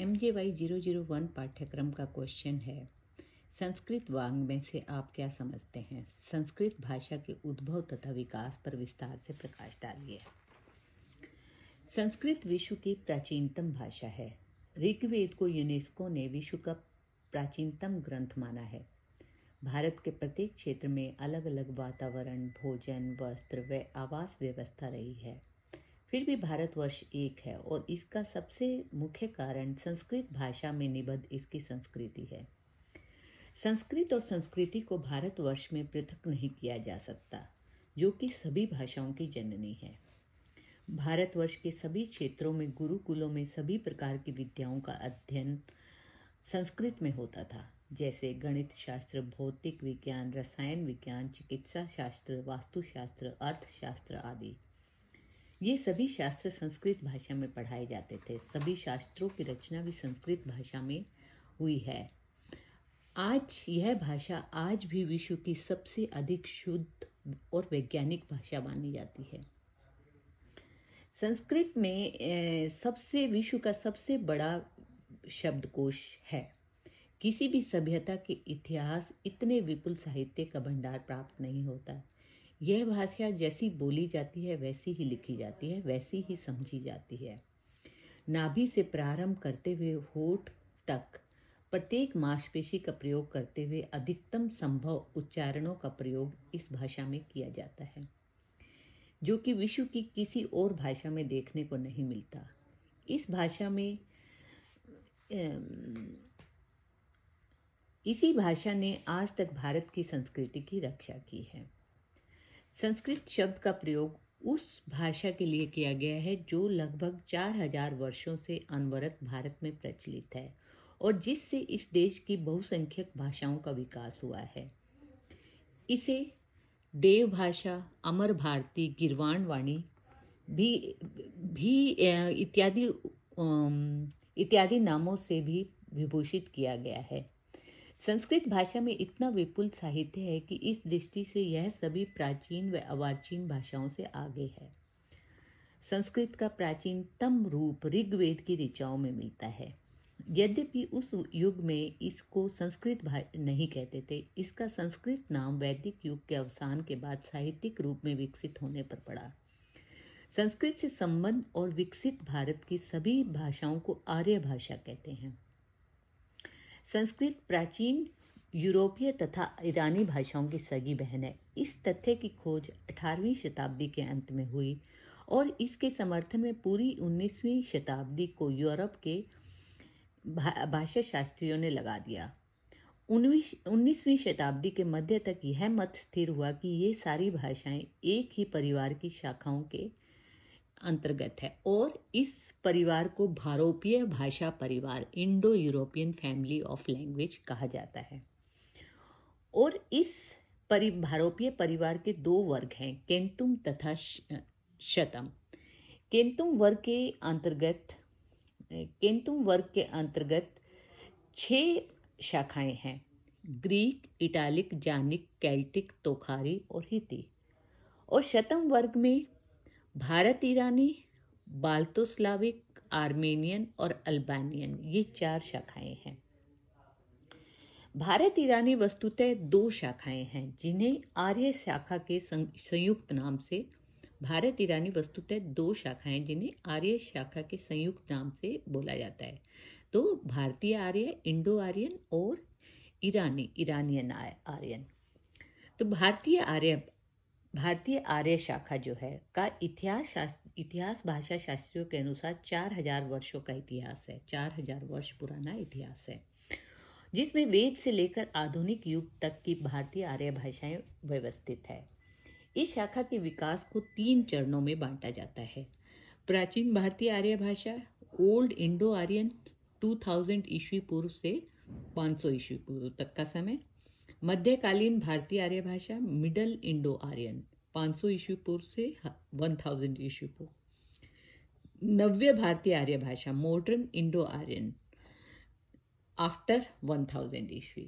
M J Y zero zero one पाठ्यक्रम का question है संस्कृत वांग में से आप क्या समझते हैं संस्कृत भाषा के उद्भव तथा विकास पर विस्तार से प्रकाश डालिए संस्कृत विश्व की प्राचीनतम भाषा है ऋग्वेद को यूनेस्को ने विश्व का प्राचीनतम ग्रंथ माना है भारत के प्रत्येक क्षेत्र में अलग अलग वातावरण भोजन वस्त्र व आवास व्यवस्था रही है फिर भी भारतवर्ष एक है और इसका सबसे मुख्य कारण संस्कृत भाषा में निबद्ध इसकी संस्कृति है संस्कृत और संस्कृति को भारतवर्ष में पृथक नहीं किया जा सकता जो कि सभी भाषाओं की जननी है भारतवर्ष के सभी क्षेत्रों में गुरुकुलों में सभी प्रकार की विद्याओं का अध्ययन संस्कृत में होता था जैसे गणित शास्त्र भौतिक विज्ञान रसायन विज्ञान चिकित्सा शास्त्र वास्तुशास्त्र अर्थशास्त्र आदि ये सभी शास्त्र संस्कृत भाषा में पढ़ाए जाते थे सभी शास्त्रों की रचना भी संस्कृत भाषा में हुई है आज यह भाषा आज भी विश्व की सबसे अधिक शुद्ध और वैज्ञानिक भाषा मानी जाती है संस्कृत में सबसे विश्व का सबसे बड़ा शब्दकोश है किसी भी सभ्यता के इतिहास इतने विपुल साहित्य का भंडार प्राप्त नहीं होता है यह भाषा जैसी बोली जाती है वैसी ही लिखी जाती है वैसी ही समझी जाती है नाभि से प्रारंभ करते हुए होठ तक प्रत्येक मांसपेशी का प्रयोग करते हुए अधिकतम संभव उच्चारणों का प्रयोग इस भाषा में किया जाता है जो कि विश्व की किसी और भाषा में देखने को नहीं मिलता इस भाषा में इसी भाषा ने आज तक भारत की संस्कृति की रक्षा की है संस्कृत शब्द का प्रयोग उस भाषा के लिए किया गया है जो लगभग चार हजार वर्षों से अनवरत भारत में प्रचलित है और जिससे इस देश की बहुसंख्यक भाषाओं का विकास हुआ है इसे देव भाषा अमर भारती गिरवाण वाणी भी भी इत्यादि इत्यादि नामों से भी विभूषित किया गया है संस्कृत भाषा में इतना विपुल साहित्य है कि इस दृष्टि से यह सभी प्राचीन व अवाचीन भाषाओं से आगे है संस्कृत का प्राचीनतम रूप ऋग्वेद की ऋचाओं में मिलता है यद्यपि उस युग में इसको संस्कृत नहीं कहते थे इसका संस्कृत नाम वैदिक युग के अवसान के बाद साहित्यिक रूप में विकसित होने पर पड़ा संस्कृत से संबंध और विकसित भारत की सभी भाषाओं को आर्य भाषा कहते हैं संस्कृत प्राचीन यूरोपीय तथा ईरानी भाषाओं की सगी बहन है इस तथ्य की खोज 18वीं शताब्दी के अंत में हुई और इसके समर्थन में पूरी 19वीं शताब्दी को यूरोप के भाषा शास्त्रियों ने लगा दिया उन्नीसवीं शताब्दी के मध्य तक यह मत स्थिर हुआ कि ये सारी भाषाएं एक ही परिवार की शाखाओं के अंतर्गत है और इस परिवार को भारोपीय भाषा परिवार Indo European family of language कहा जाता है और इस परि भारोपीय परिवार के दो वर्ग हैं केंतुम तथा शतम केंतुम वर्ग के अंतर्गत केंतुम वर्ग के अंतर्गत छः शाखाएं हैं ग्रीक इटालिक जानिक कैल्टिक तोखारी और हिती और शतम वर्ग में भारत ईरानी बाल्तोस्लाविक आर्मेनियन और अल्बानियन ये चार शाखाएं हैं भारत ईरानी वस्तुतः दो शाखाएं हैं जिन्हें आर्य शाखा के संयुक्त नाम से भारत ईरानी वस्तुतः दो शाखाएं जिन्हें आर्य शाखा के संयुक्त नाम से बोला जाता है तो भारतीय आर्य इंडो आर्यन और ईरानी ईरानियन आर्यन तो भारतीय आर्य भारतीय आर्य शाखा जो है का इतिहास इतिहास भाषा शास्त्रियों के अनुसार चार हजार वर्षों का इतिहास है चार हजार वर्ष पुराना इतिहास है जिसमें वेद से लेकर आधुनिक युग तक की भारतीय आर्य भाषाएं व्यवस्थित है इस शाखा के विकास को तीन चरणों में बांटा जाता है प्राचीन भारतीय आर्य भाषा ओल्ड इंडो आर्यन 2000 ईस्वी पूर्व से 500 ईस्वी पूर्व तक का समय मध्यकालीन भारतीय आर्य भाषा मिडल इंडो आर्यन 500 सौ ईस्वी पूर्व से 1000 थाउजेंड ईस्वी पूर्व नव्य भारतीय आर्य भाषा modern Indo Aryan after 1000 thousand ईस्वी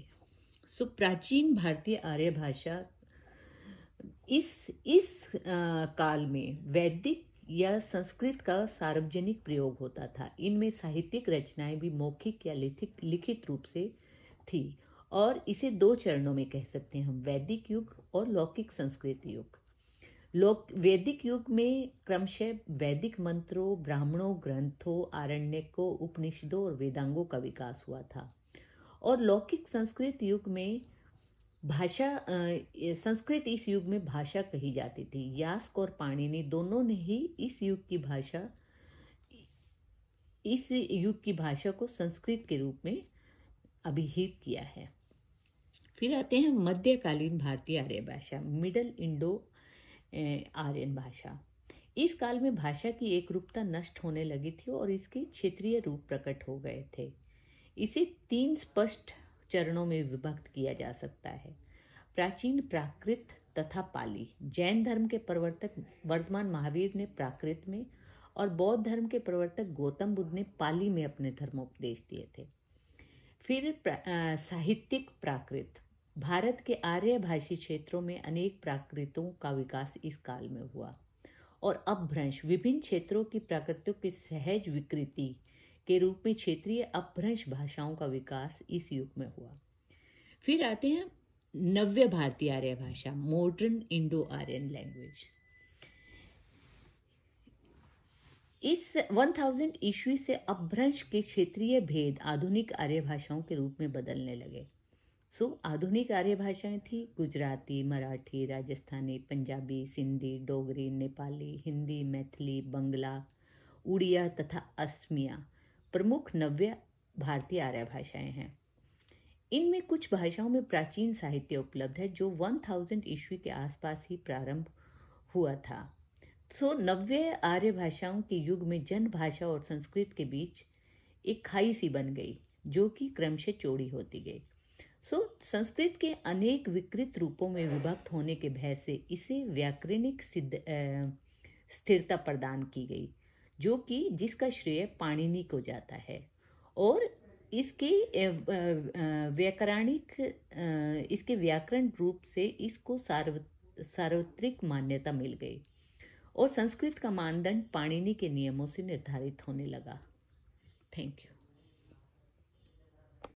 सो प्राचीन भारतीय आर्य भाषा इस इस आ, काल में वैदिक या संस्कृत का सार्वजनिक प्रयोग होता था इनमें साहित्यिक रचनाएं भी मौखिक या लिखित लिखित रूप से थी और इसे दो चरणों में कह सकते हैं हम वैदिक युग और लौकिक संस्कृत युग लोक वैदिक युग में क्रमशः वैदिक मंत्रों ब्राह्मणों ग्रंथों आरण्यकों उपनिषदों और वेदांगों का विकास हुआ था और लौकिक संस्कृत युग में भाषा संस्कृत इस युग में भाषा कही जाती थी यास्क और पाणिनि दोनों ने ही इस युग की भाषा इस युग की भाषा को संस्कृत के रूप में अभिहित किया है फिर आते हैं मध्यकालीन भारतीय आर्य भाषा मिडल इंडो आर्यन भाषा इस काल में भाषा की एक रूपता नष्ट होने लगी थी और इसके क्षेत्रीय रूप प्रकट हो गए थे इसे तीन स्पष्ट चरणों में विभक्त किया जा सकता है प्राचीन प्राकृत तथा पाली जैन धर्म के प्रवर्तक वर्धमान महावीर ने प्राकृत में और बौद्ध धर्म के प्रवर्तक गौतम बुद्ध ने पाली में अपने धर्मोपदेश दिए थे फिर प्रा, साहित्यिक प्राकृत भारत के आर्य भाषी क्षेत्रों में अनेक प्राकृतों का विकास इस काल में हुआ और अपभ्रंश विभिन्न क्षेत्रों की प्राकृतियों की सहज विकृति के रूप में क्षेत्रीय अपभ्रंश भाषाओं का विकास इस युग में हुआ फिर आते हैं नव्य भारतीय आर्य भाषा मॉडर्न इंडो आर्यन लैंग्वेज इस 1000 ईस्वी से अपभ्रंश के क्षेत्रीय भेद आधुनिक आर्य भाषाओं के रूप में बदलने लगे सो आधुनिक आर्य भाषाएं थी गुजराती मराठी राजस्थानी पंजाबी सिंधी डोगरी नेपाली हिंदी मैथिली बंगला उड़िया तथा असमिया प्रमुख नव्य भारतीय आर्य भाषाएं हैं इनमें कुछ भाषाओं में प्राचीन साहित्य उपलब्ध है जो 1000 ईस्वी के आसपास ही प्रारंभ हुआ था सो नव्य आर्य भाषाओं के युग में जन भाषा और संस्कृत के बीच एक खाई सी बन गई जो कि क्रमशः चोड़ी होती गई सो so, संस्कृत के अनेक विकृत रूपों में विभक्त होने के भय से इसे व्याकरणिक सिद्ध स्थिरता प्रदान की गई जो कि जिसका श्रेय पाणिनि को जाता है और इसके व्याकरणिक इसके व्याकरण रूप से इसको सार्व सार्वत्रिक मान्यता मिल गई और संस्कृत का मानदंड पाणिनि के नियमों से निर्धारित होने लगा थैंक यू